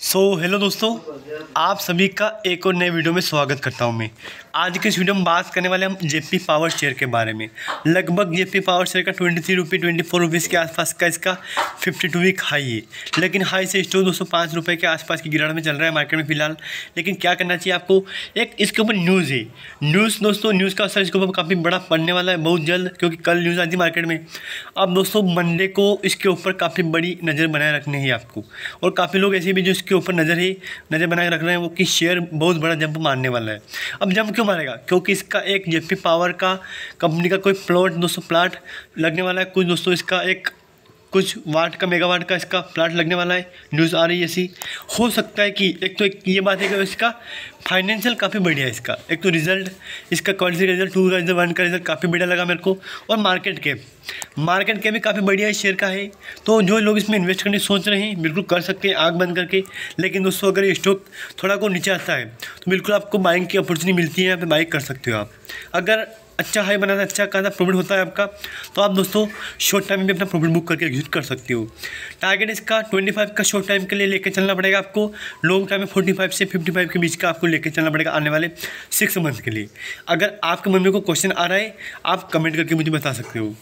सो so, hello दोस्तों आप सभी का एक और नए वीडियो में स्वागत करता हूं मैं आज के इस वीडियो में बात करने वाले हम जेपी पावर शेयर के बारे में लगभग जेपी पावर शेयर का twenty three rupee twenty four rupees के आसपास का इसका फिफ्टी टू वीक हाई है लेकिन हाई से स्टोर दो सौ पाँच रुपये के आसपास की गिरावट में चल रहा है मार्केट में फिलहाल लेकिन क्या करना चाहिए आपको एक इसके ऊपर न्यूज़ है न्यूज़ दोस्तों न्यूज़ का असर इसके ऊपर काफ़ी बड़ा पड़ने वाला है बहुत जल्द क्योंकि कल न्यूज़ आती है मार्केट में अब दोस्तों मंडे को इसके ऊपर काफ़ी बड़ी नज़र बनाए रखनी है आपको और काफ़ी लोग ऐसे भी जो के ऊपर नज़र ही नज़र बना के रख रहे हैं वो कि शेयर बहुत बड़ा जंप मारने वाला है अब जंप क्यों मारेगा क्योंकि इसका एक जेपी पावर का कंपनी का कोई प्लॉट दोस्तों प्लाट लगने वाला है कुछ दोस्तों इसका एक कुछ वाट का मेगावाट का इसका प्लांट लगने वाला है न्यूज़ आ रही है ऐसी हो सकता है कि एक तो एक ये बात है कि इसका फाइनेंशियल काफ़ी बढ़िया है इसका एक तो रिजल्ट इसका क्वालिटी का रिजल्ट टू का रिजल्ट वन का रिजल्ट काफ़ी बढ़िया लगा मेरे को और मार्केट कैप मार्केट कैप भी काफ़ी बढ़िया इस शेयर का है तो जो लोग इसमें इन्वेस्ट करने सोच रहे हैं बिल्कुल कर सकते हैं आग बंद करके लेकिन दोस्तों अगर ये स्टॉक थोड़ा को नीचे आता है तो बिल्कुल आपको बाइंग की अपॉर्चुनिटी मिलती है यहाँ पर बाइक कर सकते हो आप अगर अच्छा हाई बनाना अच्छा खासा प्रॉफिट होता है आपका तो आप दोस्तों शॉर्ट टाइम में अपना प्रॉफिट बुक करके एग्जिट कर सकते हो टारगेट इसका ट्वेंटी फाइव का शॉर्ट टाइम के लिए लेकर चलना पड़ेगा आपको लॉन्ग टाइम में फोर्टी फाइव से फिफ्टी फाइव के बीच का आपको लेकर चलना पड़ेगा आने वाले सिक्स मंथ के लिए अगर आपके मन में कोई क्वेश्चन आ रहा है आप कमेंट करके मुझे बता सकते हो